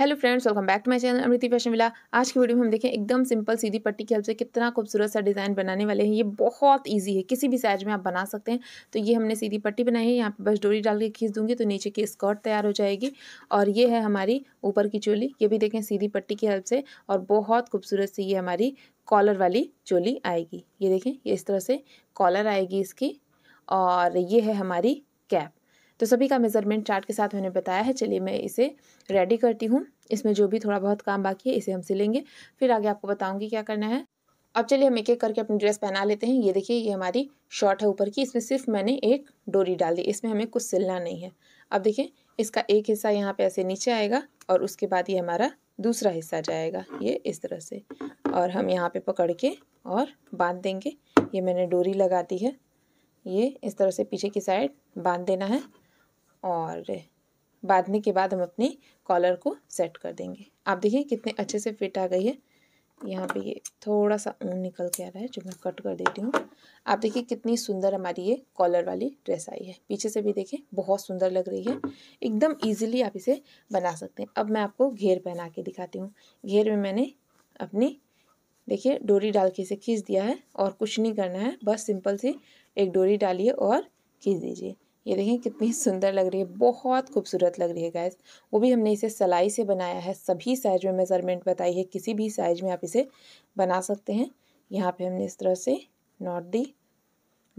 hello friends welcome back to my channel Amriti fashion मिला आज की वीडियो में हम देखें एकदम सिंपल सीधी पट्टी की हेल्प से कितना खूबसूरत सा डिज़ाइन बनाने वाले हैं ये बहुत इजी है किसी भी साइज में आप बना सकते हैं तो ये हमने सीधी पट्टी बनाई है यहाँ पे बस डोरी डाल के खींच दूंगी तो नीचे की स्कर्ट तैयार हो जाएगी और ये है हमारी ऊपर की चोली ये भी देखें सीधी पट्टी की हेल्प से और बहुत खूबसूरत सी ये हमारी कॉलर वाली चोली आएगी ये देखें ये इस तरह से कॉलर आएगी इसकी और ये है हमारी कैप तो सभी का मेज़रमेंट चार्ट के साथ मैंने बताया है चलिए मैं इसे रेडी करती हूँ इसमें जो भी थोड़ा बहुत काम बाकी है इसे हम सिलेंगे फिर आगे आपको बताऊँगी क्या करना है अब चलिए हम एक एक करके अपनी ड्रेस पहना लेते हैं ये देखिए ये हमारी शॉर्ट है ऊपर की इसमें सिर्फ मैंने एक डोरी डाल दी इसमें हमें कुछ सिलना नहीं है अब देखिए इसका एक हिस्सा यहाँ पे ऐसे नीचे आएगा और उसके बाद ये हमारा दूसरा हिस्सा जाएगा ये इस तरह से और हम यहाँ पे पकड़ के और बांध देंगे ये मैंने डोरी लगा दी है ये इस तरह से पीछे की साइड बांध देना है और बांधने के बाद हम अपने कॉलर को सेट कर देंगे आप देखिए कितने अच्छे से फिट आ गई है यहाँ पे ये थोड़ा सा ऊन निकल के आ रहा है जो मैं कट कर देती हूँ आप देखिए कितनी सुंदर हमारी ये कॉलर वाली ड्रेस आई है पीछे से भी देखिए बहुत सुंदर लग रही है एकदम इजीली आप इसे बना सकते हैं अब मैं आपको घेर पहना के दिखाती हूँ घेर में मैंने अपनी देखिए डोरी डाल के इसे खींच दिया है और कुछ नहीं करना है बस सिंपल सी एक डोरी डालिए और खींच दीजिए ये देखें कितनी सुंदर लग रही है बहुत खूबसूरत लग रही है गैस वो भी हमने इसे सलाई से बनाया है सभी साइज में मेज़रमेंट बताई है किसी भी साइज में आप इसे बना सकते हैं यहाँ पे हमने इस तरह से नॉट दी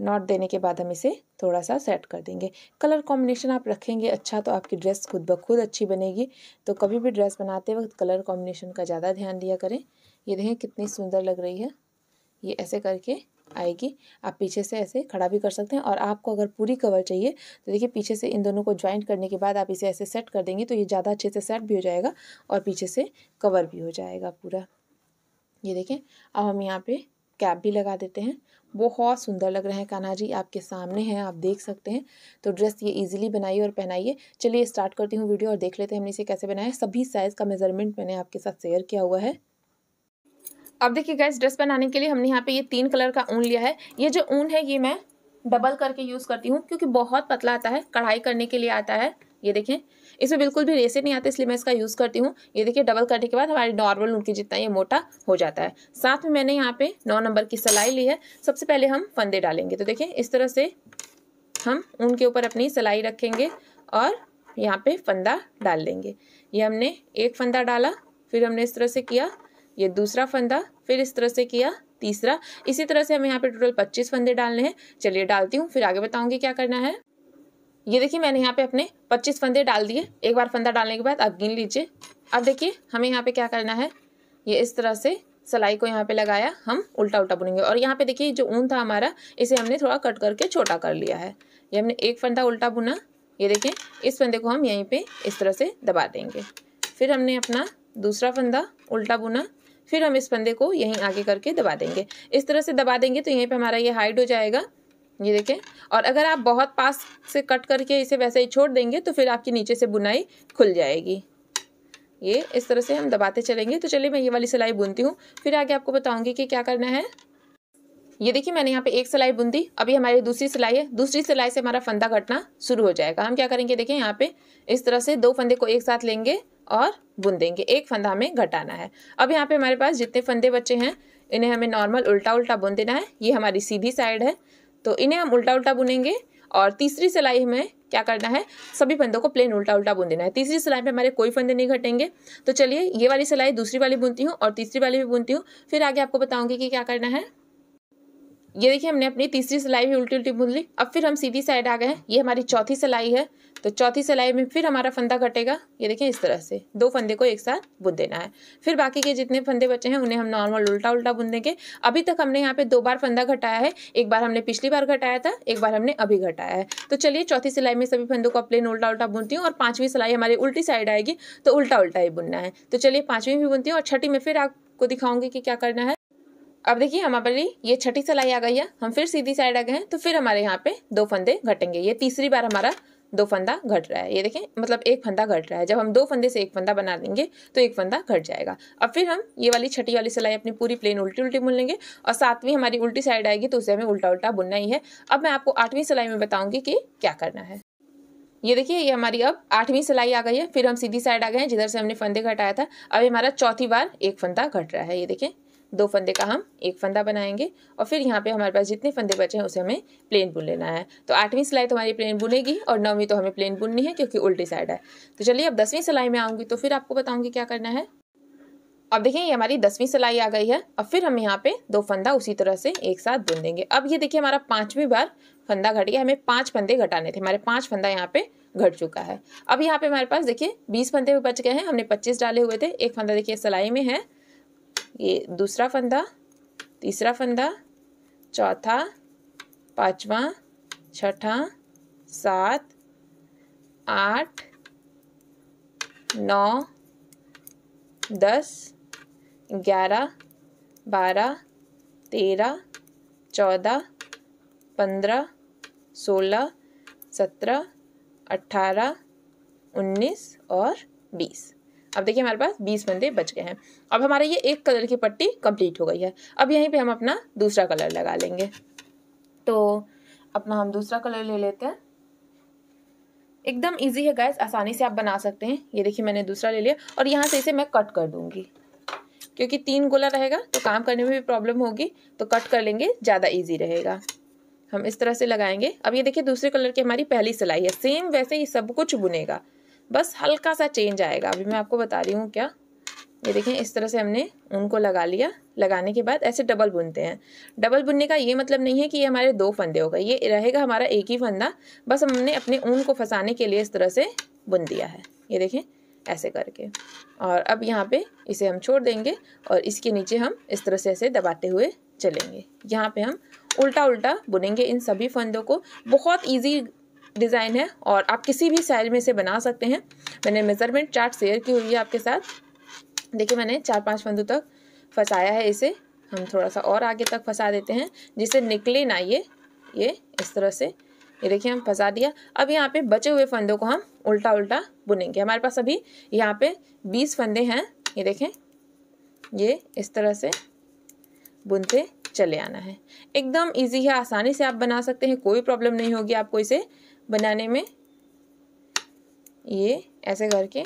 नॉट देने के बाद हम इसे थोड़ा सा सेट कर देंगे कलर कॉम्बिनेशन आप रखेंगे अच्छा तो आपकी ड्रेस खुद ब खुद अच्छी बनेगी तो कभी भी ड्रेस बनाते वक्त कलर कॉम्बिनेशन का ज़्यादा ध्यान दिया करें ये देखें कितनी सुंदर लग रही है ये ऐसे करके आएगी आप पीछे से ऐसे खड़ा भी कर सकते हैं और आपको अगर पूरी कवर चाहिए तो देखिए पीछे से इन दोनों को ज्वाइंट करने के बाद आप इसे ऐसे सेट कर देंगे तो ये ज़्यादा अच्छे से सेट भी हो जाएगा और पीछे से कवर भी हो जाएगा पूरा ये देखें अब हम यहाँ पे कैप भी लगा देते हैं बहुत सुंदर लग रहे हैं कान्हा जी आपके सामने हैं आप देख सकते हैं तो ड्रेस ये इजीली बनाइए और पहनाइए चलिए स्टार्ट करती हूँ वीडियो और देख लेते हैं हमने इसे कैसे बनाया सभी साइज़ का मेजरमेंट मैंने आपके साथ शेयर किया हुआ है अब देखिए गैस ड्रेस बनाने के लिए हमने यहाँ पे ये तीन कलर का ऊन लिया है ये जो ऊन है ये मैं डबल करके यूज़ करती हूँ क्योंकि बहुत पतला आता है कढ़ाई करने के लिए आता है ये देखें इसमें बिल्कुल भी रेसे नहीं आते इसलिए मैं इसका यूज़ करती हूँ ये देखिए डबल करने के बाद हमारे नॉर्मल ऊन की जितना ये मोटा हो जाता है साथ में मैंने यहाँ पे नौ नंबर की सलाई ली है सबसे पहले हम फंदे डालेंगे तो देखें इस तरह से हम ऊन के ऊपर अपनी सलाई रखेंगे और यहाँ पे फंदा डाल देंगे ये हमने एक फंदा डाला फिर हमने इस तरह से किया ये दूसरा फंदा फिर इस तरह से किया तीसरा इसी तरह से हमें यहाँ पे टोटल पच्चीस फंदे डालने हैं चलिए डालती हूँ फिर आगे बताऊँगी क्या करना है ये देखिए मैंने यहाँ पे अपने 25 फंदे डाल दिए एक बार फंदा डालने के बाद आप गिन लीजिए अब देखिए हमें यहाँ पे क्या करना है ये इस तरह से सलाई को यहाँ पे लगाया हम उल्टा उल्टा बुनेंगे और यहाँ पे देखिए जो ऊन था हमारा इसे हमने थोड़ा कट करके छोटा कर लिया है ये हमने एक फंदा उल्टा बुना ये देखिए इस फंदे को हम यहीं पे इस तरह से दबा देंगे फिर हमने अपना दूसरा फंदा उल्टा बुना फिर हम इस फंदे को यहीं आगे करके दबा देंगे इस तरह से दबा देंगे तो यहीं पे हमारा ये हाइड हो जाएगा ये देखें और अगर आप बहुत पास से कट करके इसे वैसे ही छोड़ देंगे तो फिर आपकी नीचे से बुनाई खुल जाएगी ये इस तरह से हम दबाते चलेंगे तो चलिए मैं ये वाली सिलाई बुनती हूँ फिर आगे आपको बताऊँगी कि क्या करना है ये देखिए मैंने यहाँ पे एक सिलाई बुन दी अभी हमारी दूसरी सिलाई है दूसरी सिलाई से हमारा फंदा घटना शुरू हो जाएगा हम क्या करेंगे देखें यहाँ पे इस तरह से दो फंदे को एक साथ लेंगे और बुन देंगे एक फंदा हमें घटाना है अब यहाँ पे हमारे पास जितने फंदे बचे हैं इन्हें हमें नॉर्मल उल्टा उल्टा बुन देना है ये हमारी सीधी साइड है तो इन्हें हम उल्टा उल्टा बुनेंगे और तीसरी सिलाई हमें क्या करना है सभी फंदों को प्लेन उल्टा उल्टा बुन देना है तीसरी सिलाई पे हमारे कोई फंदे नहीं घटेंगे तो चलिए ये वाली सिलाई दूसरी वाली बुनती हूँ और तीसरी वाली भी बुनती हूँ फिर आगे आपको बताऊँगी कि क्या करना है ये देखिए हमने अपनी तीसरी सिलाई भी उल्टी उल्टी बुन ली अब फिर हम सीधी साइड आ गए ये हमारी चौथी सिलाई है तो चौथी सिलाई में फिर हमारा फंदा घटेगा ये देखिए इस तरह से दो फंदे को एक साथ बुन देना है फिर बाकी के जितने फंदे बचे हैं उन्हें हम नॉर्मल उल्टा उल्टा बुन देंगे अभी तक हमने यहाँ पे दो बार फंदा घटाया है एक बार हमने पिछली बार घटाया था एक बार हमने अभी घटाया है तो चलिए चौथी सिलाई में सभी फंदों को प्लेन उल्टा उल्टा बुनती हूँ और पांचवी सिलाई हमारी उल्टी साइड आएगी तो उल्टा उल्टा ही बुनना है तो चलिए पांचवी भी बुनती हूँ और छठी में फिर आपको दिखाऊंगी कि क्या करना है अब देखिए हमारी ये छठी सिलाई आ गई है हम फिर सीधी साइड आ गए हैं तो फिर हमारे यहाँ पे दो फंदे घटेंगे ये तीसरी बार हमारा दो फंदा घट रहा है ये देखें मतलब एक फंदा घट रहा है जब हम दो फंदे से एक फंदा बना देंगे तो एक फंदा घट जाएगा अब फिर हम ये वाली छठी वाली सिलाई अपनी पूरी प्लेन उल्टी उल्टी बुन लेंगे और सातवीं हमारी उल्टी साइड आएगी तो उसे हमें उल्टा उल्टा बुनना ही है अब मैं आपको आठवीं सिलाई में बताऊंगी कि क्या करना है ये देखिए ये हमारी अब आठवीं सिलाई आ गई है फिर हम सीधी साइड आ गए हैं जिधर से हमने फंदे घटाया था अब हमारा चौथी बार एक फंदा घट रहा है ये देखें दो फंदे का हम एक फंदा बनाएंगे और फिर यहाँ पे हमारे पास जितने फंदे बचे हैं उसे हमें प्लेन बुन लेना है तो आठवीं सिलाई तो हमारी प्लेन बुनेगी और नौवीं तो हमें प्लेन बुननी है क्योंकि उल्टी साइड है तो चलिए अब दसवीं सिलाई में आऊँगी तो फिर आपको बताऊँगी क्या करना है अब देखिए ये हमारी दसवीं सिलाई आ गई है और फिर हम यहाँ पे दो फंदा उसी तरह से एक साथ बुन देंगे अब ये देखिए हमारा पाँचवीं बार फंदा घट गया हमें पाँच फंदे घटाने थे हमारे पाँच फंदा यहाँ पे घट चुका है अब यहाँ पे हमारे पास देखिए बीस फंदे बच गए हैं हमने पच्चीस डाले हुए थे एक फंदा देखिए सिलाई में है ये दूसरा फंदा तीसरा फंदा चौथा पाँचवा छठा सात आठ नौ दस ग्यारह बारह तेरह चौदह पंद्रह सोलह सत्रह अट्ठारह उन्नीस और बीस अब देखिए हमारे पास बीस फंदे बच गए हैं अब हमारे ये एक कलर की पट्टी कंप्लीट हो गई है अब यहीं पे हम अपना दूसरा कलर लगा लेंगे तो अपना हम दूसरा कलर ले लेते हैं एकदम इजी है गैस आसानी से आप बना सकते हैं ये देखिए मैंने दूसरा ले लिया और यहाँ से इसे मैं कट कर दूंगी क्योंकि तीन गोला रहेगा तो काम करने में भी प्रॉब्लम होगी तो कट कर लेंगे ज़्यादा ईजी रहेगा हम इस तरह से लगाएंगे अब ये देखिए दूसरे कलर की हमारी पहली सिलाई है सेम वैसे ही सब कुछ बुनेगा बस हल्का सा चेंज आएगा अभी मैं आपको बता रही हूँ क्या ये देखें इस तरह से हमने ऊन को लगा लिया लगाने के बाद ऐसे डबल बुनते हैं डबल बुनने का ये मतलब नहीं है कि ये हमारे दो फंदे हो गए ये रहेगा हमारा एक ही फंदा बस हमने अपने ऊन को फंसाने के लिए इस तरह से बुन दिया है ये देखें ऐसे करके और अब यहाँ पे इसे हम छोड़ देंगे और इसके नीचे हम इस तरह से ऐसे दबाते हुए चलेंगे यहाँ पे हम उल्टा उल्टा बुनेंगे इन सभी फंदों को बहुत इजी डिज़ाइन है और आप किसी भी साइज में इसे बना सकते हैं मैंने मेज़रमेंट चार्ट शेयर की हुई है आपके साथ देखिए मैंने चार पाँच फंदों तक फंसाया है इसे हम थोड़ा सा और आगे तक फंसा देते हैं जिसे निकले ना ये ये इस तरह से ये देखिए हम फंसा दिया अब यहाँ पे बचे हुए फंदों को हम उल्टा उल्टा बुनेंगे हमारे पास अभी यहाँ पे बीस फंदे हैं ये देखें ये इस तरह से बुनते चले आना है एकदम इजी है आसानी से आप बना सकते हैं कोई प्रॉब्लम नहीं होगी आपको इसे बनाने में ये ऐसे करके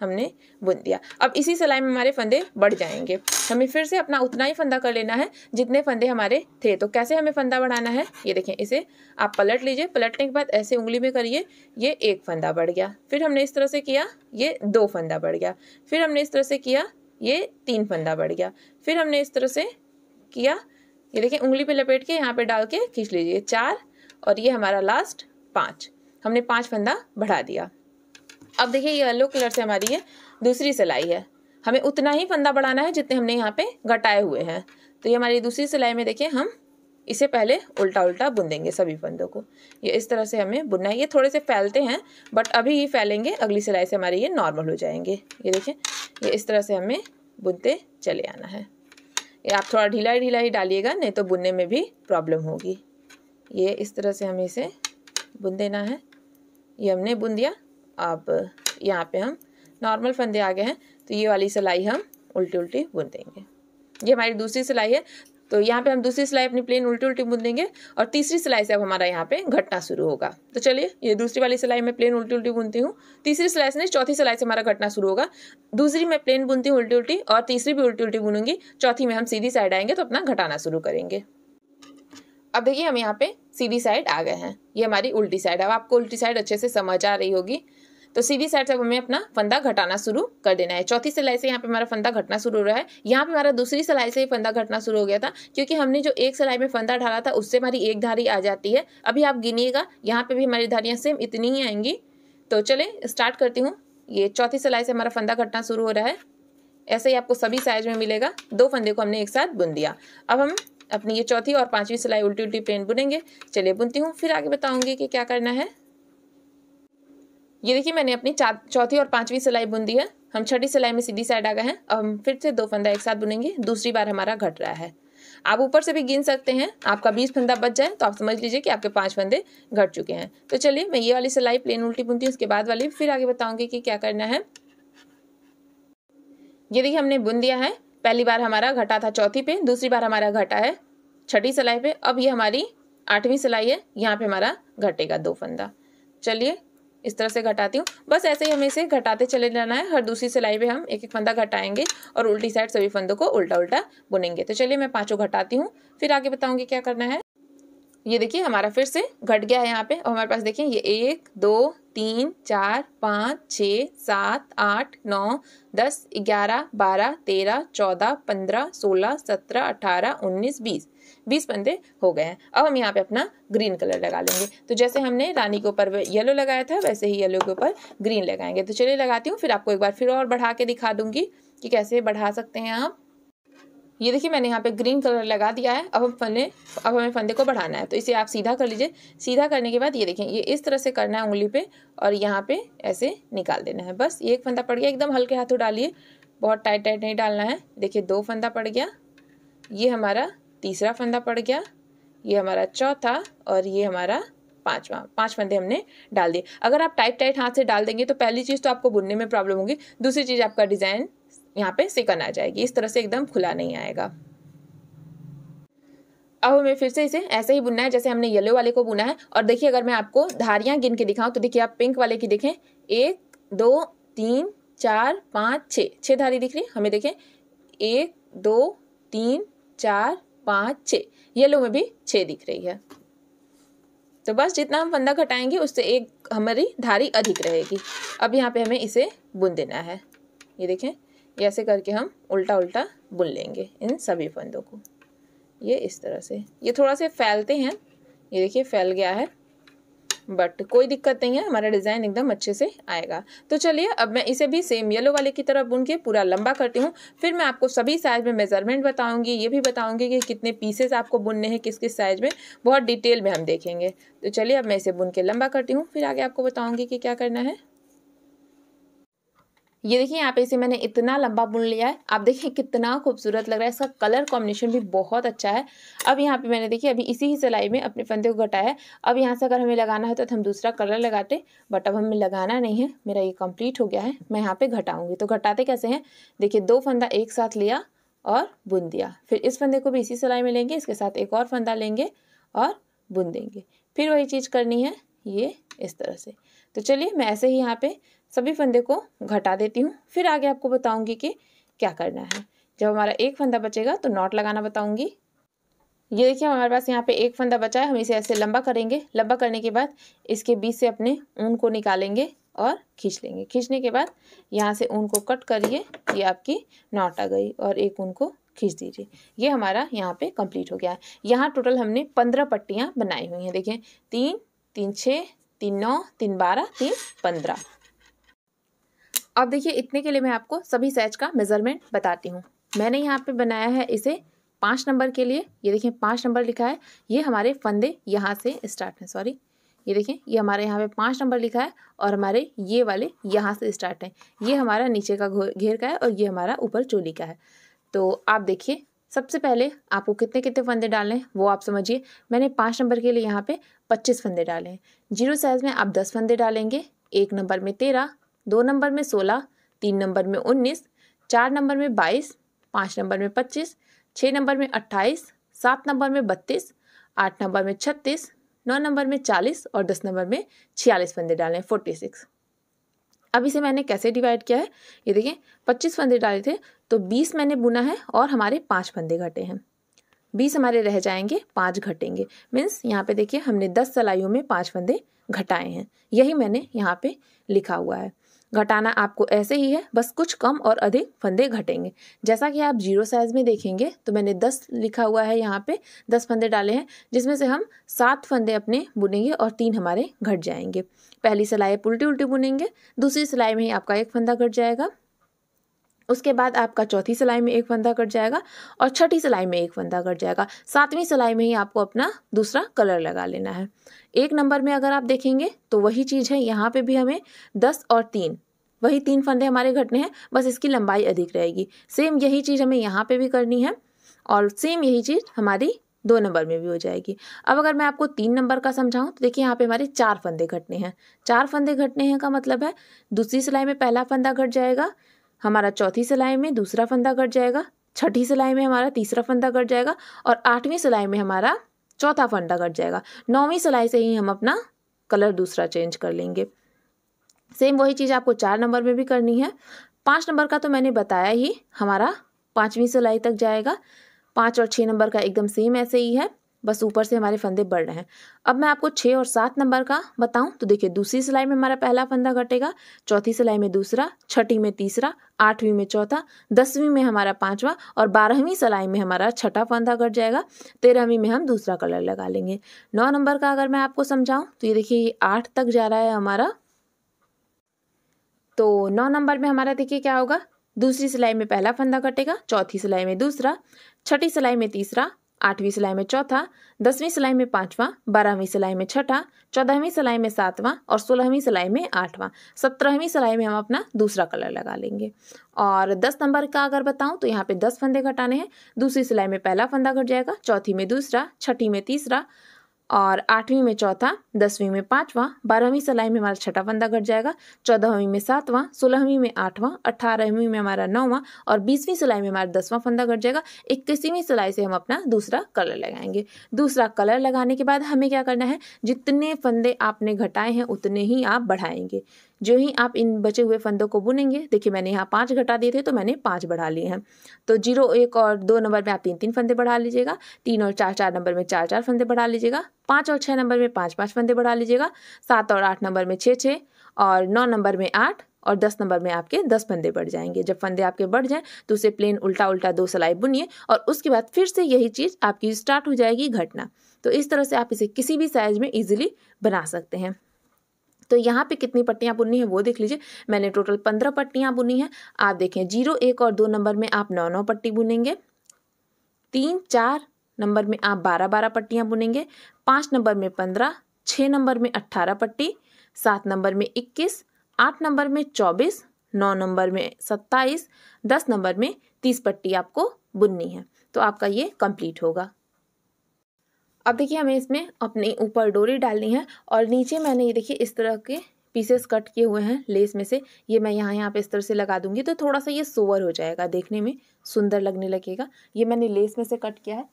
हमने बुन दिया अब इसी सिलाई में हमारे फंदे बढ़ जाएंगे हमें फिर से अपना उतना ही फंदा कर लेना है जितने फंदे हमारे थे तो कैसे हमें फंदा बढ़ाना है ये देखें इसे आप पलट लीजिए पलटने के बाद ऐसे उंगली में करिए ये एक फंदा बढ़ गया फिर हमने इस तरह से किया ये दो फंदा बढ़ गया फिर हमने इस तरह से किया ये तीन फंदा बढ़ गया फिर हमने इस तरह से किया ये देखें उंगली पर लपेट के यहाँ पे डाल के खींच लीजिए चार और ये हमारा लास्ट पाँच हमने पाँच फंदा बढ़ा दिया अब देखिए ये येलो कलर से हमारी ये दूसरी सिलाई है हमें उतना ही फंदा बढ़ाना है जितने हमने यहाँ पे घटाए हुए हैं तो ये हमारी दूसरी सिलाई में देखिए हम इसे पहले उल्टा उल्टा बुन देंगे सभी फंदों को ये इस तरह से हमें बुनना है ये थोड़े से फैलते हैं बट अभी ही फैलेंगे अगली सिलाई से हमारे ये नॉर्मल हो जाएंगे ये देखिए ये इस तरह से हमें बुनते चले आना है ये आप थोड़ा ढीला ढीला ही डालिएगा नहीं तो बुनने में भी प्रॉब्लम होगी ये इस तरह से हमें इसे बुन देना है ये हमने बुन दिया अब यहाँ पे हम नॉर्मल फंदे आ गए हैं तो ये वाली सिलाई हम उल्टी उल्टी बुन देंगे ये हमारी दूसरी सिलाई है तो यहाँ पे हम दूसरी सिलाई अपनी प्लेन उल्टी उल्टी बुन देंगे और तीसरी सिलाई से अब हमारा यहाँ पे घटना शुरू होगा तो चलिए ये दूसरी वाली सिलाई मैं प्लेन उल्टी उल्टी बुनती हूँ तीसरी सिलाई से नहीं चौथी सिलाई से हमारा घटना शुरू होगा दूसरी मैं प्लेन बुनती हूँ उल्टी उल्टी और तीसरी भी उल्टी उल्टी बुनूंगी चौथी में हम सीधी साइड आएंगे तो अपना घटाना शुरू करेंगे अब देखिए हम यहाँ पे सीधी साइड आ गए हैं ये हमारी उल्टी साइड अब आपको उल्टी साइड अच्छे से समझ आ रही होगी तो सीधी साइड से अब हमें अपना फंदा घटाना शुरू कर देना है चौथी सिलाई से यहाँ पे हमारा फंदा घटना शुरू हो रहा है यहाँ पे हमारा दूसरी सिलाई से ही फंदा घटना शुरू हो गया था क्योंकि हमने जो एक सिलाई में फंदा डाला था उससे हमारी एक धारी आ जाती है अभी आप गिनिएगा यहाँ पे भी हमारी धारियाँ सेम इतनी ही आएंगी तो चले स्टार्ट करती हूँ ये चौथी सिलाई से हमारा फंदा घटना शुरू हो रहा है ऐसे ही आपको सभी साइज में मिलेगा दो फंदे को हमने एक साथ बुन दिया अब हम अपनी ये चौथी और पांचवी सिलाई उल्टी उल्टी प्लेन बुनेंगे चलिए बुनती हूँ फिर आगे बताऊँगी कि क्या करना है ये देखिए मैंने अपनी चौथी और पांचवी सिलाई बुन दी है हम छठी सिलाई में सीधी साइड आ गए हैं अब हम फिर से दो फंदा एक साथ बुनेंगे दूसरी बार हमारा घट रहा है आप ऊपर से भी गिन सकते हैं आपका बीस फंदा बच जाए तो आप समझ लीजिए कि आपके पांच फंदे घट चुके हैं तो चलिए मैं ये वाली सिलाई प्लेन उल्टी बुनती हूँ उसके बाद वाली फिर आगे बताऊँगी कि क्या करना है ये देखिए हमने बुन दिया है पहली बार हमारा घटा था चौथी पे दूसरी बार हमारा घटा है छठी सिलाई पे अब ये हमारी आठवीं सिलाई है यहाँ पे हमारा घटेगा दो फंदा चलिए इस तरह से घटाती हूँ बस ऐसे ही हमें इसे घटाते चले जाना है हर दूसरी सिलाई पे हम एक एक फंदा घटाएंगे और उल्टी साइड सभी फंदों को उल्टा उल्टा बुनेंगे तो चलिए मैं पाँचों घटाती हूँ फिर आगे बताऊँगी क्या करना है ये देखिए हमारा फिर से घट गया है यहाँ पे और हमारे पास देखिए ये एक दो तीन चार पाँच छ सात आठ नौ दस ग्यारह बारह तेरह चौदह पंद्रह सोलह सत्रह अठारह उन्नीस बीस बीस पंदे हो गए हैं अब हम यहाँ पे अपना ग्रीन कलर लगा लेंगे तो जैसे हमने रानी के ऊपर येलो लगाया था वैसे ही येलो के ऊपर ग्रीन लगाएंगे तो चलिए लगाती हूँ फिर आपको एक बार फिर और बढ़ा के दिखा दूंगी कि कैसे बढ़ा सकते हैं आप ये देखिए मैंने यहाँ पे ग्रीन कलर लगा दिया है अब हम फंदे अब हमें फंदे को बढ़ाना है तो इसे आप सीधा कर लीजिए सीधा करने के बाद ये देखें ये इस तरह से करना है उंगली पे और यहाँ पे ऐसे निकाल देना है बस ये एक फंदा पड़ गया एकदम हल्के हाथों डालिए बहुत टाइट टाइट नहीं डालना है देखिए दो फंदा पड़ गया ये हमारा तीसरा फंदा पड़ गया ये हमारा चौथा और ये हमारा पाँचवा पाँच फंदे हमने डाल दिए अगर आप टाइट टाइट हाथ से डाल देंगे तो पहली चीज़ तो आपको बुनने में प्रॉब्लम होगी दूसरी चीज़ आपका डिज़ाइन यहाँ पे सिकन आ जाएगी इस तरह से एकदम खुला नहीं आएगा अब हमें फिर से इसे ऐसे ही बुनना है जैसे हमने येलो वाले को बुना है और देखिए अगर मैं आपको धारियाँ गिन के दिखाऊं तो देखिए आप पिंक वाले की देखें एक दो तीन चार पाँच छः छः धारी दिख रही हमें देखें एक दो तीन चार पाँच छः येलो में भी छः दिख रही है तो बस जितना हम फंदा घटाएंगे उससे एक हमारी धारी अधिक रहेगी अब यहाँ पे हमें इसे बुन देना है ये देखें ऐसे करके हम उल्टा उल्टा बुन लेंगे इन सभी फंदों को ये इस तरह से ये थोड़ा से फैलते हैं ये देखिए फैल गया है बट कोई दिक्कत नहीं है हमारा डिज़ाइन एकदम अच्छे से आएगा तो चलिए अब मैं इसे भी सेम येलो वाले की तरह बुन के पूरा लंबा करती हूँ फिर मैं आपको सभी साइज़ में मेज़रमेंट बताऊँगी ये भी बताऊँगी कि कितने पीसेस आपको बुनने हैं किस किस साइज़ में बहुत डिटेल में हम देखेंगे तो चलिए अब मैं इसे बुन के लंबा करती हूँ फिर आगे आपको बताऊँगी कि क्या करना है ये देखिए यहाँ पे इसे मैंने इतना लंबा बुन लिया है आप देखिए कितना खूबसूरत लग रहा है इसका कलर कॉम्बिनेशन भी बहुत अच्छा है अब यहाँ पे मैंने देखिए अभी इसी ही सिलाई में अपने फंदे को घटाया है अब यहाँ से अगर हमें लगाना है तो, हम दूसरा कलर लगाते बट अब हमें लगाना नहीं है मेरा ये कम्प्लीट हो गया है मैं यहाँ पर घटाऊँगी तो घटाते कैसे हैं देखिए दो फंदा एक साथ लिया और बुन दिया फिर इस फंदे को भी इसी सिलाई में लेंगे इसके साथ एक और फंदा लेंगे और बुन देंगे फिर वही चीज़ करनी है ये इस तरह से तो चलिए मैं ऐसे ही यहाँ पे सभी फंदे को घटा देती हूँ फिर आगे आपको बताऊँगी कि क्या करना है जब हमारा एक फंदा बचेगा तो नॉट लगाना बताऊँगी ये देखिए हमारे पास यहाँ पे एक फंदा बचा है हम इसे ऐसे लंबा करेंगे लंबा करने के बाद इसके बीच से अपने ऊन को निकालेंगे और खींच लेंगे खींचने के बाद यहाँ से ऊन को कट करिए ये आपकी नॉट आ गई और एक ऊन को खींच दीजिए ये हमारा यहाँ पे कंप्लीट हो गया है यहाँ टोटल हमने पंद्रह पट्टियाँ बनाई हुई हैं देखिए तीन तीन छः तीन नौ तीन बारह तीन पंद्रह अब देखिए इतने के लिए मैं आपको सभी साइज का मेज़रमेंट बताती हूँ मैंने यहाँ पे बनाया है इसे पाँच नंबर के लिए ये देखिए पाँच नंबर लिखा है ये हमारे फंदे यहाँ से स्टार्ट हैं सॉरी ये देखें ये हमारे यहाँ पे पाँच नंबर लिखा है और हमारे ये वाले यहाँ से स्टार्ट हैं ये हमारा नीचे का घेर का है और ये हमारा ऊपर चोली का है तो आप देखिए सबसे पहले आपको कितने कितने फंदे डालने हैं वो आप समझिए मैंने पाँच नंबर के लिए यहाँ पे पच्चीस फंदे डाले हैं जीरो साइज़ में आप दस फंदे डालेंगे एक नंबर में तेरह दो नंबर में सोलह तीन नंबर में उन्नीस चार नंबर में बाईस पाँच नंबर में पच्चीस छः नंबर में अट्ठाईस सात नंबर में बत्तीस आठ नंबर में छत्तीस नौ नंबर में चालीस और दस नंबर में छियालीस फंदे डालें फोर्टी सिक्स अब इसे मैंने कैसे डिवाइड किया है ये देखें पच्चीस फंदे डाले थे तो बीस मैंने बुना है और हमारे पाँच फंदे घटे हैं बीस हमारे रह जाएंगे पाँच घटेंगे मीन्स यहाँ पे देखिए हमने दस सलाइयों में पाँच फंदे घटाए हैं यही मैंने यहाँ पे लिखा हुआ है घटाना आपको ऐसे ही है बस कुछ कम और अधिक फंदे घटेंगे जैसा कि आप जीरो साइज में देखेंगे तो मैंने दस लिखा हुआ है यहाँ पे दस फंदे डाले हैं जिसमें से हम सात फंदे अपने बुनेंगे और तीन हमारे घट जाएंगे पहली सिलाई उल्टी उल्टी बुनेंगे दूसरी सिलाई में ही आपका एक फंदा घट जाएगा उसके बाद आपका चौथी सिलाई में एक फंदा कट जाएगा और छठी सिलाई में एक फंदा कट जाएगा सातवीं सिलाई में ही आपको अपना दूसरा कलर लगा लेना है एक नंबर में अगर आप देखेंगे तो वही चीज़ है यहाँ पे भी हमें दस और तीन वही तीन फंदे हमारे घटने हैं बस इसकी लंबाई अधिक रहेगी सेम यही चीज़ हमें यहाँ पर भी करनी है और सेम यही चीज़ हमारी दो नंबर में भी हो जाएगी अब अगर मैं आपको तीन नंबर का समझाऊं तो देखिए यहाँ पे हमारे चार फंदे घटने हैं चार फंदे घटने हैं का मतलब है दूसरी सिलाई में पहला फंदा घट जाएगा हमारा चौथी सिलाई में दूसरा फंदा कट जाएगा छठी सिलाई में हमारा तीसरा फंदा कट जाएगा और आठवीं सिलाई में हमारा चौथा फंदा कट जाएगा नौवीं सिलाई से ही हम अपना कलर दूसरा चेंज कर लेंगे सेम वही चीज़ आपको चार नंबर में भी करनी है पाँच नंबर का तो मैंने बताया ही हमारा पाँचवीं सिलाई तक जाएगा पाँच और छः नंबर का एकदम सेम ऐसे ही है बस ऊपर से हमारे फंदे बढ़ रहे हैं अब मैं आपको छः और सात नंबर का बताऊं तो देखिए दूसरी सिलाई में हमारा पहला फंदा घटेगा चौथी सिलाई में दूसरा छठी में तीसरा आठवीं में चौथा दसवीं में हमारा पांचवा और बारहवीं सिलाई में हमारा छठा फंदा घट जाएगा तेरहवीं में हम दूसरा कलर लगा लेंगे नौ नंबर का अगर मैं आपको समझाऊँ तो ये देखिए ये आठ तक जा रहा है हमारा तो नौ नंबर में हमारा देखिए क्या होगा दूसरी सिलाई में पहला फंदा घटेगा चौथी सिलाई में दूसरा छठी सिलाई में तीसरा आठवीं सिलाई में चौथा दसवीं सिलाई में पांचवा बारहवीं सिलाई में छठा चौदहवीं सिलाई में सातवां और सोलहवीं सिलाई में आठवां सत्रहवीं सिलाई में हम अपना दूसरा कलर लगा लेंगे और दस नंबर का अगर बताऊं तो यहाँ पे दस फंदे घटाने हैं दूसरी सिलाई में पहला फंदा घट जाएगा चौथी में दूसरा छठी में तीसरा और आठवीं में चौथा दसवीं में पाँचवाँ बारहवीं सलाई में हमारा छठा फंदा घट जाएगा चौदहवीं में सातवां सोलहवीं में आठवां अठारहवीं में हमारा नौवां और बीसवीं सिलाई में हमारा दसवां फंदा घट जाएगा इक्कीसवीं सिलाई से हम अपना दूसरा कलर लगाएंगे दूसरा कलर लगाने के बाद हमें क्या करना है जितने फंदे आपने घटाए हैं उतने ही आप बढ़ाएंगे जो ही आप इन बचे हुए फंदों को बुनेंगे देखिए मैंने यहाँ पाँच घटा दिए थे तो मैंने पाँच बढ़ा लिए हैं तो जीरो एक और दो नंबर में आप तीन तीन फंदे बढ़ा लीजिएगा तीन और चार चार नंबर में चार चार फंदे बढ़ा लीजिएगा पाँच और छः नंबर में पाँच पाँच फंदे बढ़ा लीजिएगा सात और आठ नंबर में छः छः और नौ नंबर में आठ और दस नंबर में आपके दस फंदे बढ़ जाएंगे जब फंदे आपके बढ़ जाएं तो उसे प्लेन उल्टा उल्टा दो सिलाई बुनिए और उसके बाद फिर से यही चीज़ आपकी स्टार्ट हो जाएगी घटना तो इस तरह से आप इसे किसी भी साइज़ में ईजिली बना सकते हैं तो यहाँ पे कितनी पट्टियाँ बुननी है वो देख लीजिए मैंने टोटल पंद्रह पट्टियाँ बुनी हैं आप देखें जीरो एक और दो नंबर में आप नौ नौ पट्टी बुनेंगे तीन चार नंबर में आप बारह बारह पट्टियाँ बुनेंगे पाँच नंबर में पंद्रह छः नंबर में अट्ठारह पट्टी सात नंबर में इक्कीस आठ नंबर में चौबीस नौ नंबर में सत्ताईस दस नंबर में तीस पट्टी आपको बुननी है तो आपका ये कंप्लीट होगा अब देखिए हमें इसमें अपने ऊपर डोरी डालनी है और नीचे मैंने ये देखिए इस तरह के पीसेस कट किए हुए हैं लेस में से ये मैं यहाँ यहाँ पे इस तरह से लगा दूंगी तो थोड़ा सा ये सोवर हो जाएगा देखने में सुंदर लगने लगेगा ये मैंने लेस में से कट किया है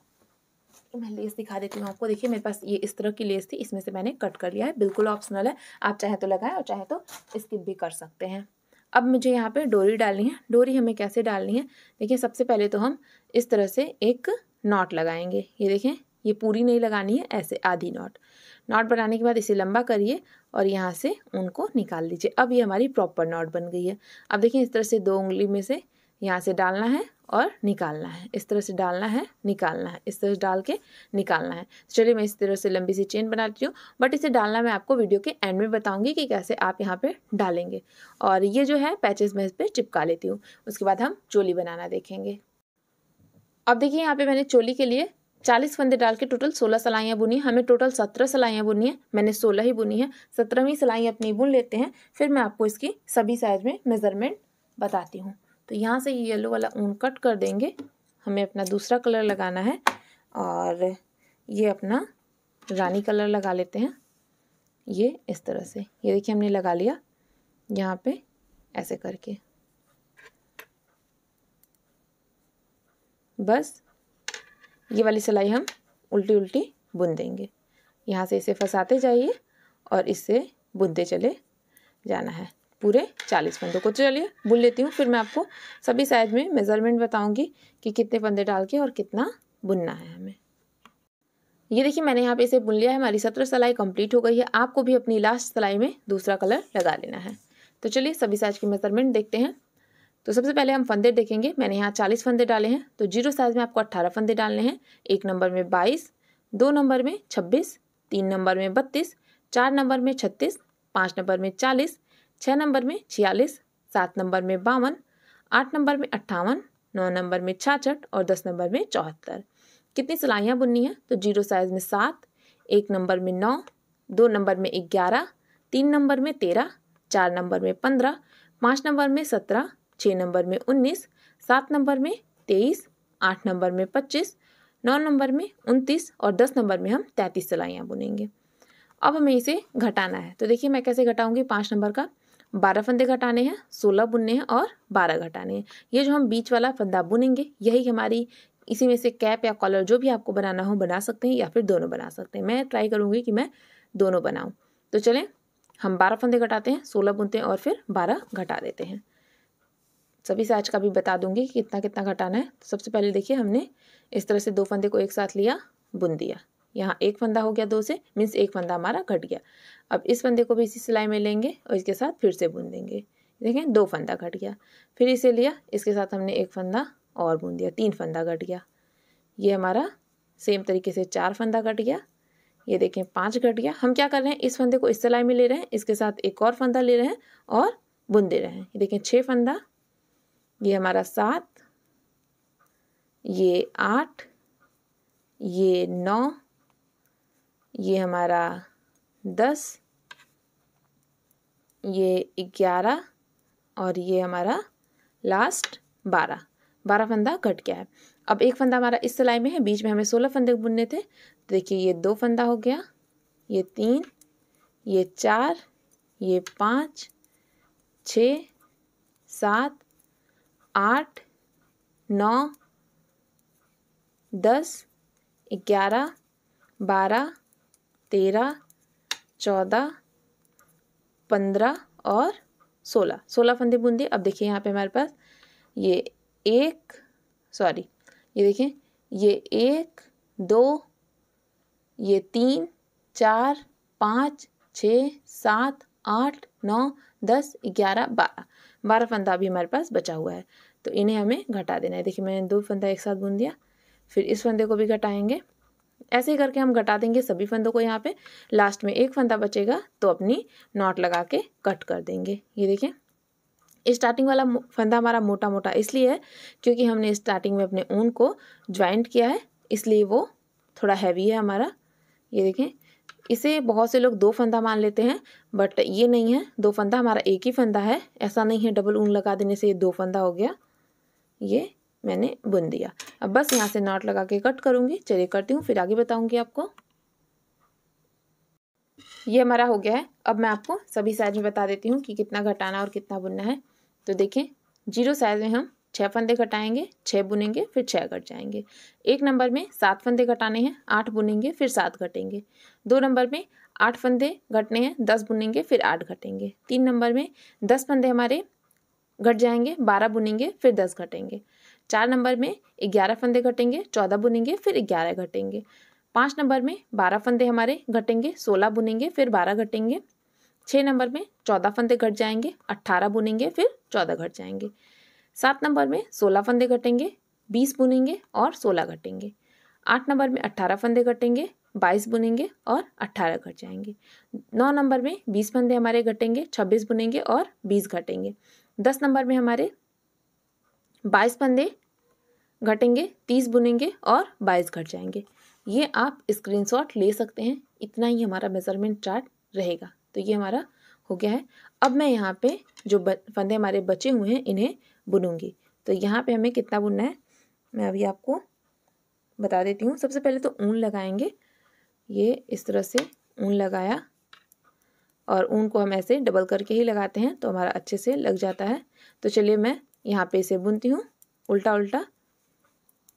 मैं लेस दिखा देती हूँ आपको देखिए मेरे पास ये इस तरह की लेस थी इसमें से मैंने कट कर लिया है बिल्कुल ऑप्शनल है आप चाहे तो लगाएं और चाहे तो स्किप भी कर सकते हैं अब मुझे यहाँ पे डोरी डालनी है डोरी हमें कैसे डालनी है देखिए सबसे पहले तो हम इस तरह से एक नॉट लगाएंगे ये देखें ये पूरी नहीं लगानी है ऐसे आधी नॉट नॉट बनाने के बाद इसे लंबा करिए और यहाँ से उनको निकाल लीजिए अब ये हमारी प्रॉपर नॉट बन गई है अब देखिए इस तरह से दो उंगली में से यहाँ से डालना है और निकालना है इस तरह से डालना है निकालना है इस तरह से डाल के निकालना है तो चलिए मैं इस तरह से लंबी सी चेन बनाती हूँ बट इसे डालना मैं आपको वीडियो के एंड में बताऊंगी कि कैसे आप यहाँ पे डालेंगे और ये जो है पैचेस मैं इस पर चिपका लेती हूँ उसके बाद हम चोली बनाना देखेंगे अब देखिए यहाँ पे मैंने चोली के लिए चालीस फंदे डाल के टोटल सोलह सलाइयाँ बुनी हमें टोटल सत्रह सलाइयाँ बुनी है मैंने सोलह ही बुनी है सत्रहवीं सिलाई अपनी बुन लेते हैं फिर मैं आपको इसकी सभी साइज में मेज़रमेंट बताती हूँ तो यहाँ से ये येलो वाला ऊन कट कर देंगे हमें अपना दूसरा कलर लगाना है और ये अपना रानी कलर लगा लेते हैं ये इस तरह से ये देखिए हमने लगा लिया यहाँ पे ऐसे करके बस ये वाली सिलाई हम उल्टी उल्टी बुन देंगे यहाँ से इसे फंसाते जाइए और इससे बुनते चले जाना है पूरे चालीस फंदों को तो चलिए बुन लेती हूँ फिर मैं आपको सभी साइज में मेज़रमेंट बताऊँगी कि कितने फंदे डाल के और कितना बुनना है हमें ये देखिए मैंने यहाँ पे इसे बुन लिया है हमारी सत्रह सिलाई कंप्लीट हो गई है आपको भी अपनी लास्ट सिलाई में दूसरा कलर लगा लेना है तो चलिए सभी साइज की मेज़रमेंट देखते हैं तो सबसे पहले हम फंदे देखेंगे मैंने यहाँ चालीस फंदे डाले हैं तो जीरो साइज़ में आपको अट्ठारह फंदे डालने हैं एक नंबर में बाईस दो नंबर में छब्बीस तीन नंबर में बत्तीस चार नंबर में छत्तीस पाँच नंबर में चालीस छः नंबर में छियालीस सात नंबर में बावन आठ नंबर में अट्ठावन नौ नंबर में छाछठ और दस नंबर में चौहत्तर कितनी सिलाइयाँ बुननी हैं तो जीरो साइज़ में सात एक नंबर में नौ दो नंबर में ग्यारह तीन नंबर में तेरह चार नंबर में पंद्रह पाँच नंबर में सत्रह छः नंबर में उन्नीस सात नंबर में तेईस आठ नंबर में पच्चीस नौ नंबर में उनतीस और दस नंबर में हम तैंतीस सिलाइयाँ बुनेंगे अब हमें इसे घटाना है तो देखिए मैं कैसे घटाऊंगी पाँच नंबर का बारह फंदे घटाने हैं सोलह बुनने हैं और बारह घटाने हैं ये जो हम बीच वाला फंदा बुनेंगे यही हमारी इसी में से कैप या कॉलर जो भी आपको बनाना हो बना सकते हैं या फिर दोनों बना सकते हैं मैं ट्राई करूँगी कि मैं दोनों बनाऊँ तो चलें हम बारह फंदे घटाते हैं सोलह बुनते हैं और फिर बारह घटा देते हैं सभी साइज का भी बता दूंगी कि कितना कितना घटाना है तो सबसे पहले देखिए हमने इस तरह से दो फंदे को एक साथ लिया बुन दिया यहाँ एक फंदा हो गया दो से मीन्स एक फंदा हमारा घट गया अब इस फंदे को भी इसी सिलाई में लेंगे और इसके साथ फिर से बुन देंगे देखें दो फंदा घट गया फिर इसे लिया इसके साथ हमने एक फंदा और बुन दिया तीन फंदा घट गया ये हमारा सेम तरीके से चार फंदा घट गया ये देखें पाँच घट गया हम क्या कर रहे हैं इस फंदे को इस सिलाई में ले रहे हैं इसके साथ एक और फंदा ले रहे हैं और बुन दे रहे हैं ये देखें छः फंदा ये हमारा सात ये आठ ये नौ ये हमारा दस ये ग्यारह और ये हमारा लास्ट बारह बारह फंदा घट गया है अब एक फंदा हमारा इस सिलाई में है बीच में हमें सोलह फंदे बुनने थे तो देखिए ये दो फंदा हो गया ये तीन ये चार ये पाँच छ सात आठ नौ दस ग्यारह बारह तेरह चौदह पंद्रह और सोलह सोलह फंदे बूंदे अब देखिए यहाँ पे हमारे पास ये एक सॉरी ये देखें ये एक दो ये तीन चार पाँच छ सात आठ नौ दस ग्यारह बारह बारह फंदा अभी हमारे पास बचा हुआ है तो इन्हें हमें घटा देना है देखिए मैंने दो फंदा एक साथ बुन दिया फिर इस फंदे को भी घटाएंगे ऐसे ही करके हम घटा देंगे सभी फंदों को यहाँ पे लास्ट में एक फंदा बचेगा तो अपनी नॉट लगा के कट कर देंगे ये देखें स्टार्टिंग वाला फंदा हमारा मोटा मोटा इसलिए है क्योंकि हमने स्टार्टिंग में अपने ऊन को ज्वाइंट किया है इसलिए वो थोड़ा हैवी है हमारा ये देखें इसे बहुत से लोग दो फंदा मान लेते हैं बट ये नहीं है दो फंदा हमारा एक ही फंदा है ऐसा नहीं है डबल ऊन लगा देने से ये दो फंदा हो गया ये मैंने बुन दिया अब बस यहाँ से नॉट लगा के कट करूँगी चलिए करती हूँ फिर आगे बताऊँगी आपको ये हमारा हो गया है अब मैं आपको सभी साइज में बता देती हूँ कि कितना घटाना और कितना बुनना है तो देखें जीरो साइज में हम छः फंदे घटाएंगे छः बुनेंगे फिर छः घट जाएंगे एक नंबर में सात फंदे घटाने हैं आठ बुनेंगे फिर सात घटेंगे दो नंबर में आठ फंदे घटने हैं दस बुनेंगे फिर आठ घटेंगे तीन नंबर में दस फंदे हमारे घट जाएंगे बारह बुनेंगे फिर दस घटेंगे चार नंबर में ग्यारह फंदे घटेंगे चौदह बुनेंगे फिर ग्यारह घटेंगे पाँच नंबर में बारह फंदे हमारे घटेंगे सोलह बुनेंगे फिर बारह घटेंगे छः नंबर में चौदह फंदे घट जाएंगे अट्ठारह बुनेंगे फिर चौदह घट जाएंगे सात नंबर में सोलह फंदे घटेंगे बीस बुनेंगे और सोलह घटेंगे आठ नंबर में अट्ठारह फंदे घटेंगे बाईस बुनेंगे और अट्ठारह घट जाएंगे नौ नंबर में बीस फंदे हमारे घटेंगे छब्बीस बुनेंगे और बीस घटेंगे दस नंबर में हमारे बाईस पंदे घटेंगे तीस बुनेंगे और बाईस घट जाएंगे ये आप स्क्रीनशॉट ले सकते हैं इतना ही हमारा मेज़रमेंट चार्ट रहेगा तो ये हमारा हो गया है अब मैं यहाँ पे जो फंदे हमारे बचे हुए हैं इन्हें बुनूंगी तो यहाँ पे हमें कितना बुनना है मैं अभी आपको बता देती हूँ सबसे पहले तो ऊन लगाएंगे ये इस तरह से ऊन लगाया और ऊन को हम ऐसे डबल करके ही लगाते हैं तो हमारा अच्छे से लग जाता है तो चलिए मैं यहाँ पे इसे बुनती हूँ उल्टा उल्टा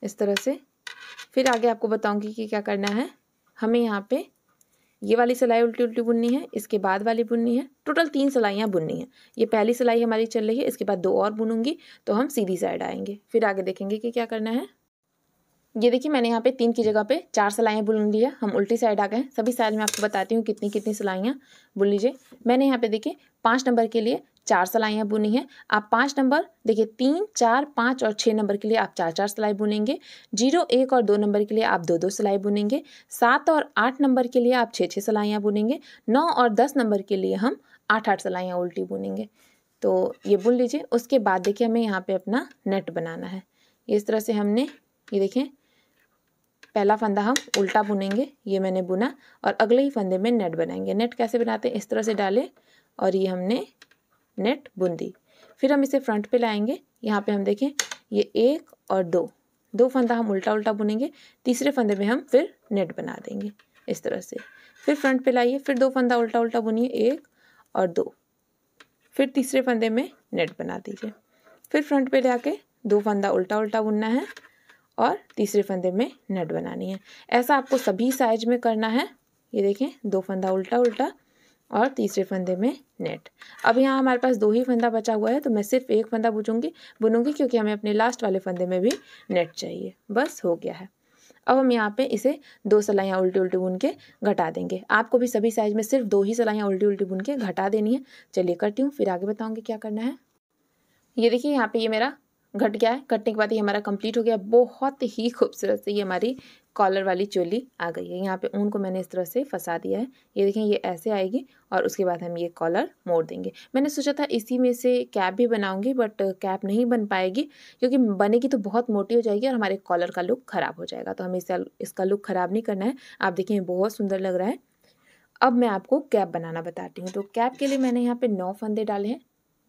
इस तरह से फिर आगे आपको बताऊँगी कि क्या करना है हमें यहाँ पे ये वाली सिलाई उल्टी उल्टी बुननी है इसके बाद वाली बुननी है टोटल तीन सिलाइयाँ बुननी हैं ये पहली सिलाई हमारी चल रही है इसके बाद दो और बुनूंगी तो हम सीधी साइड आएंगे फिर आगे देखेंगे कि क्या करना है ये देखिए मैंने यहाँ पे तीन की जगह पे चार सिलाइयाँ बुन लिया हम उल्टी साइड आ गए सभी साइड में आपको बताती हूँ कितनी कितनी सिलाइयाँ बुन लीजिए मैंने यहाँ पे देखिए पाँच नंबर के लिए चार सिलाइयाँ बुनी हैं आप पाँच नंबर देखिए तीन चार पाँच और छः नंबर के लिए आप चार चार सिलाई बुनेंगे जीरो एक और दो नंबर के लिए आप दो दो सिलाई बुनेंगे सात और आठ नंबर के लिए आप छः छः सिलाइयाँ बुनेंगे नौ और दस नंबर के लिए हम आठ आठ सिलाइयाँ उल्टी बुनेंगे तो ये बुन लीजिए उसके बाद देखिए हमें यहाँ पर अपना नेट बनाना है इस तरह से हमने ये देखें पहला फंदा हम उल्टा बुनेंगे ये मैंने बुना और अगले ही फंदे में नेट बनाएंगे नेट कैसे बनाते हैं इस तरह से डालें और ये हमने नेट बुन दी फिर हम इसे फ्रंट पे लाएंगे यहाँ पे हम देखें ये एक और दो दो फंदा हम उल्टा उल्टा बुनेंगे तीसरे फंदे में हम फिर नेट बना देंगे इस तरह से फिर फ्रंट पे लाइए फिर दो फंदा उल्टा उल्टा बुनिए एक और दो फिर तीसरे फंदे में नेट बना दीजिए फिर फ्रंट पे ले आके दो फंदा उल्टा उल्टा बुनना है और तीसरे फंदे में नेट बनानी है ऐसा आपको सभी साइज में करना है ये देखें दो फंदा उल्टा उल्टा और तीसरे फंदे में नेट अब यहाँ हमारे पास दो ही फंदा बचा हुआ है तो मैं सिर्फ एक फंदा बुझूंगी बुनूंगी क्योंकि हमें अपने लास्ट वाले फंदे में भी नेट चाहिए बस हो गया है अब हम यहाँ पे इसे दो सलाइयाँ उल्टी उल्टी बुन के घटा देंगे आपको भी सभी साइज में सिर्फ दो ही सलाइयाँ उल्टी उल्टी बुन के घटा देनी है चलिए करती हूँ फिर आगे बताऊँगी क्या करना है ये देखिए यहाँ पर ये मेरा घट गया है घटने के बाद ये हमारा कंप्लीट हो गया बहुत ही खूबसूरत से ये हमारी कॉलर वाली चोली आ गई है यहाँ पे ऊन को मैंने इस तरह से फंसा दिया है ये देखें ये ऐसे आएगी और उसके बाद हम ये कॉलर मोड़ देंगे मैंने सोचा था इसी में से कैप भी बनाऊंगी बट कैप नहीं बन पाएगी क्योंकि बनेगी तो बहुत मोटी हो जाएगी और हमारे कॉलर का लुक ख़राब हो जाएगा तो हमें इसका लुक ख़राब नहीं करना है आप देखिए बहुत सुंदर लग रहा है अब मैं आपको कैप बनाना बताती हूँ तो कैप के लिए मैंने यहाँ पे नौ फंदे डाले हैं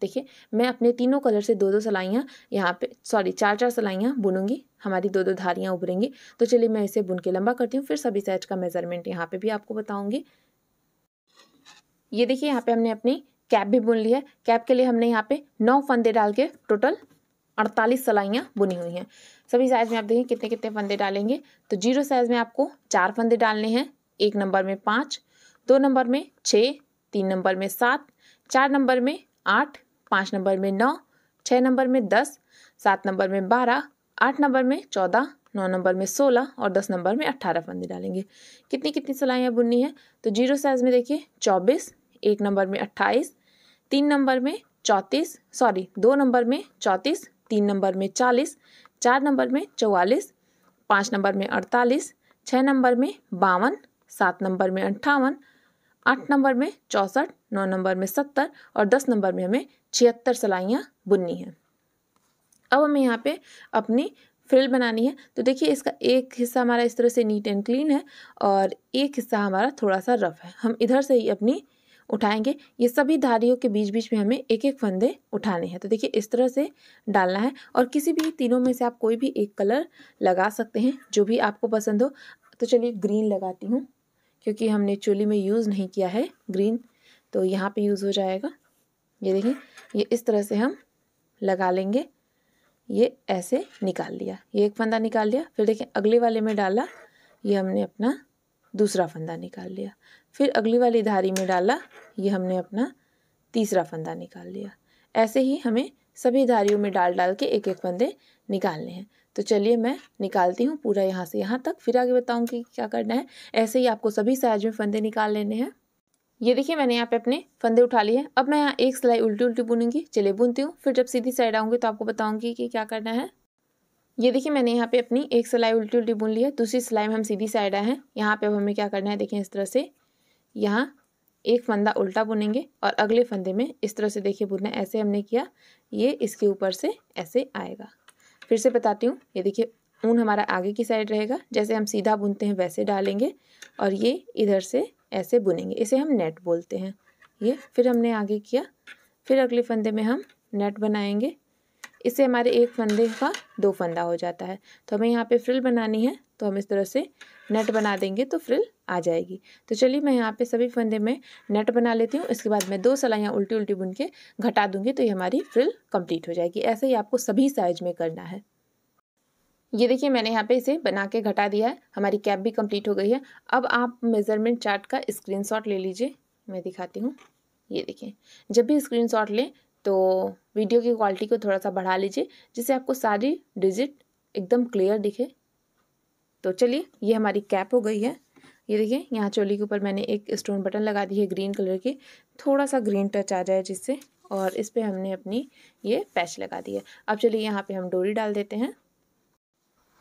देखिए मैं अपने तीनों कलर से दो दो सलाइयाँ यहाँ पे सॉरी चार चार सलाइयाँ बुनूंगी हमारी दो दो धारियाँ उभरेंगी तो चलिए मैं इसे बुन के लंबा करती हूँ फिर सभी साइज का मेजरमेंट यहाँ पे भी आपको बताऊँगी ये देखिए यहाँ पे हमने अपनी कैप भी बुन ली है कैप के लिए हमने यहाँ पे नौ फंदे डाल के टोटल अड़तालीस सलाइयाँ बुनी हुई हैं सभी साइज में आप देखें कितने कितने फंदे डालेंगे तो जीरो साइज में आपको चार फंदे डालने हैं एक नंबर में पाँच दो नंबर में छः तीन नंबर में सात चार नंबर में आठ पाँच नंबर में नौ छः नंबर में दस सात नंबर में बारह आठ नंबर में चौदह नौ नंबर में सोलह और दस नंबर में अट्ठारह फंदे डालेंगे कितनी कितनी सिलाइयाँ बुननी है तो जीरो साइज़ में देखिए चौबीस एक नंबर में अट्ठाईस तीन नंबर में चौंतीस सॉरी दो नंबर में चौंतीस तीन नंबर में चालीस चार नंबर में चौवालीस पाँच नंबर में अड़तालीस छः नंबर में बावन सात नंबर में अंठावन आठ नंबर में चौंसठ नौ नंबर में सत्तर और दस नंबर में हमें छिहत्तर सलाइयाँ बुननी हैं अब हमें यहाँ पे अपनी फ्रिल बनानी है तो देखिए इसका एक हिस्सा हमारा इस तरह से नीट एंड क्लीन है और एक हिस्सा हमारा थोड़ा सा रफ है हम इधर से ही अपनी उठाएंगे ये सभी धारियों के बीच बीच में हमें एक एक फंदे उठाने हैं तो देखिए इस तरह से डालना है और किसी भी तीनों में से आप कोई भी एक कलर लगा सकते हैं जो भी आपको पसंद हो तो चलिए ग्रीन लगाती हूँ क्योंकि हमने चूल्ही में यूज़ नहीं किया है ग्रीन तो यहाँ पे यूज़ हो जाएगा ये देखिए ये इस तरह से हम लगा लेंगे ये ऐसे निकाल लिया ये एक फंदा निकाल लिया फिर देखें अगले वाले में डाला ये हमने अपना दूसरा फंदा निकाल लिया फिर अगली वाली धारी में डाला ये हमने अपना तीसरा फंदा निकाल लिया ऐसे ही हमें सभी धारियों में डाल डाल के एक एक फंदे निकालने हैं तो चलिए मैं निकालती हूँ पूरा यहाँ से यहाँ तक फिर आगे बताऊँगी क्या करना है ऐसे ही आपको सभी साइज में फंदे निकाल लेने हैं ये देखिए मैंने यहाँ पे अपने फंदे उठा लिए हैं अब मैं यहाँ एक सिलाई उल्टी उल्टी बुनूंगी चलिए बुनती हूँ फिर जब सीधी साइड आऊँगी तो आपको बताऊँगी कि क्या करना है ये देखिए मैंने यहाँ पे अपनी एक सिलाई उल्टी उल्टी बुन ली है दूसरी सिलाई में हम सीधी साइड आए हैं यहाँ पे अब हमें क्या करना है देखिए इस तरह से यहाँ एक फंदा उल्टा बुनेंगे और अगले फंदे में इस तरह से देखिए बुनना ऐसे हमने किया ये इसके ऊपर से ऐसे आएगा फिर से बताती हूँ ये देखिए ऊन हमारा आगे की साइड रहेगा जैसे हम सीधा बुनते हैं वैसे डालेंगे और ये इधर से ऐसे बुनेंगे इसे हम नेट बोलते हैं ये फिर हमने आगे किया फिर अगले फंदे में हम नेट बनाएंगे इससे हमारे एक फंदे का दो फंदा हो जाता है तो हमें यहाँ पे फ्रिल बनानी है तो हम इस तरह से नेट बना देंगे तो फ्रिल आ जाएगी तो चलिए मैं यहाँ पे सभी फंदे में नेट बना लेती हूँ इसके बाद मैं दो सलाइयाँ उल्टी उल्टी बुन के घटा दूँगी तो ये हमारी फ्रिल कंप्लीट हो जाएगी ऐसे ही आपको सभी साइज में करना है ये देखिए मैंने यहाँ पे इसे बना के घटा दिया है हमारी कैप भी कंप्लीट हो गई है अब आप मेज़रमेंट चार्ट का स्क्रीनशॉट ले लीजिए मैं दिखाती हूँ ये देखिए जब भी स्क्रीनशॉट लें तो वीडियो की क्वालिटी को थोड़ा सा बढ़ा लीजिए जिससे आपको सारी डिजिट एकदम क्लियर दिखे तो चलिए ये हमारी कैप हो गई है ये देखिए यहाँ चोली के ऊपर मैंने एक स्टोन बटन लगा दी है ग्रीन कलर की थोड़ा सा ग्रीन टच आ जाए जिससे और इस पर हमने अपनी ये पैच लगा दी है अब चलिए यहाँ पर हम डोरी डाल देते हैं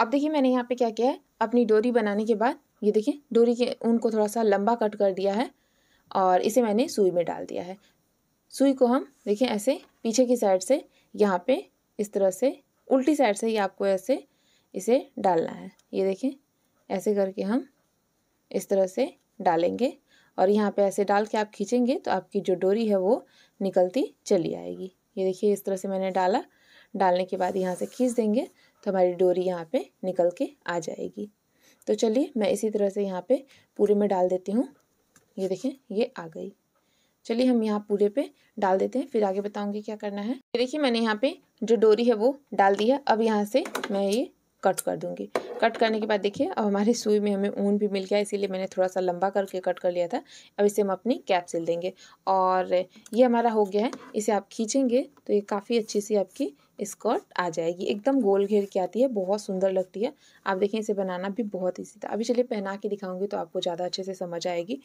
अब देखिए मैंने यहाँ पर क्या किया है अपनी डोरी बनाने के बाद ये देखिए डोरी के ऊन को थोड़ा सा लंबा कट कर दिया है और इसे मैंने सुई में डाल दिया है सुई को हम देखिए ऐसे पीछे की साइड से यहाँ पे इस तरह से उल्टी साइड से ही आपको ऐसे इसे डालना है ये देखें ऐसे करके हम इस तरह से डालेंगे और यहाँ पे ऐसे डाल के आप खींचेंगे तो आपकी जो डोरी है वो निकलती चली आएगी ये देखिए इस तरह से मैंने डाला डालने के बाद यहाँ से खींच देंगे तो हमारी डोरी यहाँ पे निकल के आ जाएगी तो चलिए मैं इसी तरह से यहाँ पे पूरे में डाल देती हूँ ये देखें ये आ गई चलिए हम यहाँ पूरे पे डाल देते हैं फिर आगे बताऊँगी क्या करना है देखिए मैंने यहाँ पे जो डोरी है वो डाल दिया अब यहाँ से मैं ये कट कर दूंगी कट करने के बाद देखिए अब हमारी सुई में हमें ऊन भी मिल गया इसीलिए मैंने थोड़ा सा लंबा करके कट कर लिया था अब इसे हम अपनी कैप सिल देंगे और ये हमारा हो गया है इसे आप खींचेंगे तो ये काफ़ी अच्छी सी आपकी स्कर्ट आ जाएगी एकदम गोल घेर के आती है बहुत सुंदर लगती है आप देखें इसे बनाना भी बहुत ईजी था अभी चलिए पहना के दिखाऊंगी तो आपको ज़्यादा अच्छे से समझ आएगी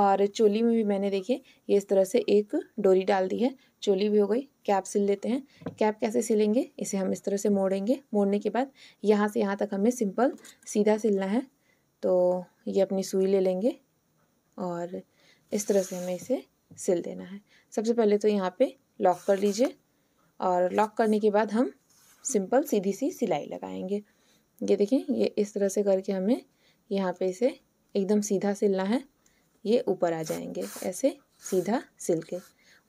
और चोली में भी मैंने देखिए ये इस तरह से एक डोरी डाल दी है चोली भी हो गई कैप सिल लेते हैं कैप कैसे सिलेंगे इसे हम इस तरह से मोड़ेंगे मोड़ने के बाद यहाँ से यहाँ तक हमें सिंपल सीधा सिलना है तो ये अपनी सुई ले लेंगे और इस तरह से हमें इसे सिल देना है सबसे पहले तो यहाँ पे लॉक कर लीजिए और लॉक करने के बाद हम सिंपल सीधी सी सिलाई लगाएंगे ये देखें ये इस तरह से करके हमें यहाँ पे इसे एकदम सीधा सिलना है ये ऊपर आ जाएंगे ऐसे सीधा सिल के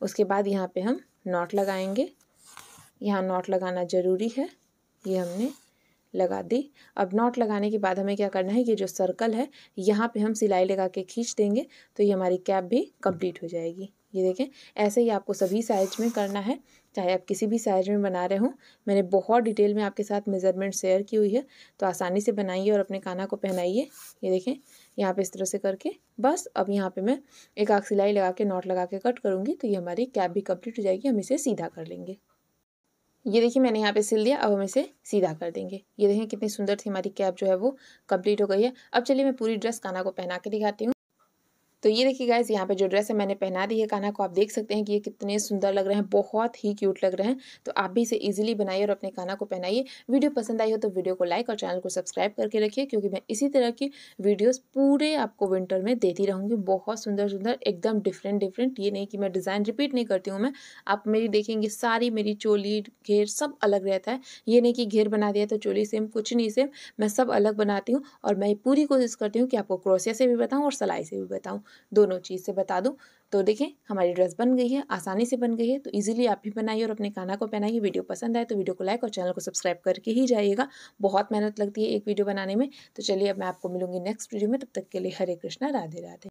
उसके बाद यहाँ पे हम नॉट लगाएंगे यहाँ नॉट लगाना ज़रूरी है ये हमने लगा दी अब नॉट लगाने के बाद हमें क्या करना है ये जो सर्कल है यहाँ पे हम सिलाई लगा के खींच देंगे तो ये हमारी कैप भी कंप्लीट हो जाएगी ये देखें ऐसे ही आपको सभी साइज में करना है चाहे आप किसी भी साइज में बना रहे हों मैंने बहुत डिटेल में आपके साथ मेज़रमेंट शेयर की हुई है तो आसानी से बनाइए और अपने काना को पहनाइए ये देखें यहाँ पे इस तरह से करके बस अब यहाँ पे मैं एक आग सिलाई लगा के नॉट लगा के कट करूँगी तो ये हमारी कैप भी कम्प्लीट हो जाएगी हम इसे सीधा कर लेंगे ये देखिए मैंने यहाँ पे सिल दिया अब हम इसे सीधा कर देंगे ये देखें कितनी सुंदर थी हमारी कैप जो है वो कंप्लीट हो गई है अब चलिए मैं पूरी ड्रेस काना को पहना के दिखाती हूँ तो ये देखिए गाइज यहाँ पे जो ड्रेस है मैंने पहना दी है कान्हा को आप देख सकते हैं कि ये कितने सुंदर लग रहे हैं बहुत ही क्यूट लग रहे हैं तो आप भी इसे ईजिली बनाइए और अपने कान्हा को पहनाइए वीडियो पसंद आई हो तो वीडियो को लाइक और चैनल को सब्सक्राइब करके रखिए क्योंकि मैं इसी तरह की वीडियोज़ पूरे आपको विंटर में देती रहूँगी बहुत सुंदर सुंदर एकदम डिफरेंट डिफरेंट ये नहीं कि मैं डिज़ाइन रिपीट नहीं करती हूँ मैं आप मेरी देखेंगे सारी मेरी चोली घेर सब अलग रहता है ये नहीं कि घेर बना दिया तो चोली सेम कुछ नहीं सेम मैं सब अलग बनाती हूँ और मैं पूरी कोशिश करती हूँ कि आपको क्रोसिया से भी बताऊँ और सलाई से भी बताऊँ दोनों चीज़ से बता दूँ तो देखें हमारी ड्रेस बन गई है आसानी से बन गई है तो इजीली आप भी बनाइए और अपने खाना को पहनाइए वीडियो पसंद आए तो वीडियो को लाइक और चैनल को सब्सक्राइब करके ही जाइएगा बहुत मेहनत लगती है एक वीडियो बनाने में तो चलिए अब मैं आपको मिलूंगी नेक्स्ट वीडियो में तब तक के लिए हरे कृष्णा राधे राधे